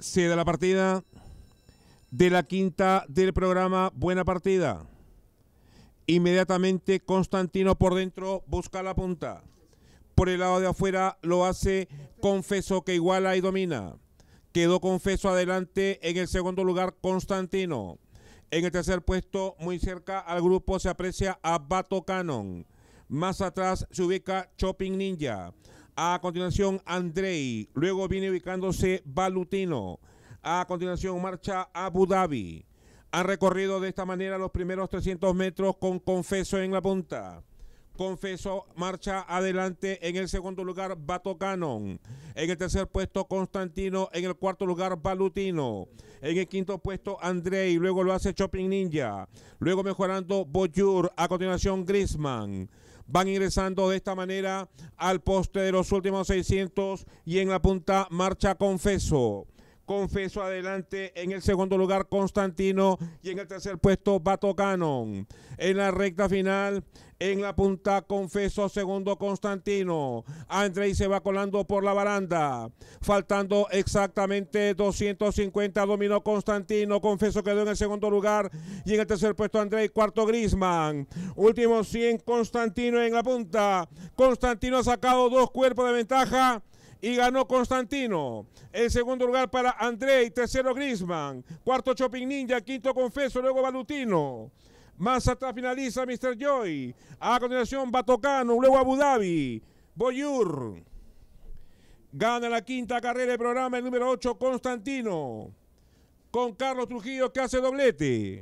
se da la partida de la quinta del programa Buena Partida. Inmediatamente Constantino por dentro busca la punta. Por el lado de afuera lo hace Confeso que iguala y domina. Quedó Confeso adelante en el segundo lugar Constantino. En el tercer puesto, muy cerca al grupo, se aprecia a Bato Cannon. Más atrás se ubica Chopping Ninja. A continuación, Andrei. Luego viene ubicándose Balutino. A continuación, marcha Abu Dhabi. Han recorrido de esta manera los primeros 300 metros con Confeso en la punta. Confeso, marcha adelante en el segundo lugar Bato en el tercer puesto Constantino, en el cuarto lugar Balutino, en el quinto puesto Andrei, luego lo hace Chopping Ninja, luego mejorando Boyur, a continuación Grisman. Van ingresando de esta manera al poste de los últimos 600 y en la punta marcha Confeso. Confeso adelante. En el segundo lugar, Constantino. Y en el tercer puesto, Bato En la recta final, en la punta confeso, segundo Constantino. Andrei se va colando por la baranda. Faltando exactamente 250 dominó Constantino. Confeso quedó en el segundo lugar. Y en el tercer puesto Andrei, cuarto Grisman. Último 100 Constantino en la punta. Constantino ha sacado dos cuerpos de ventaja y ganó Constantino. El segundo lugar para Andrei, tercero Grisman, cuarto Chopin Ninja, quinto Confeso, luego Valutino. Más atrás finaliza Mr. Joy. A continuación Batocano, luego Abu Dhabi. Boyur. Gana la quinta carrera del programa el número 8 Constantino. Con Carlos Trujillo que hace doblete.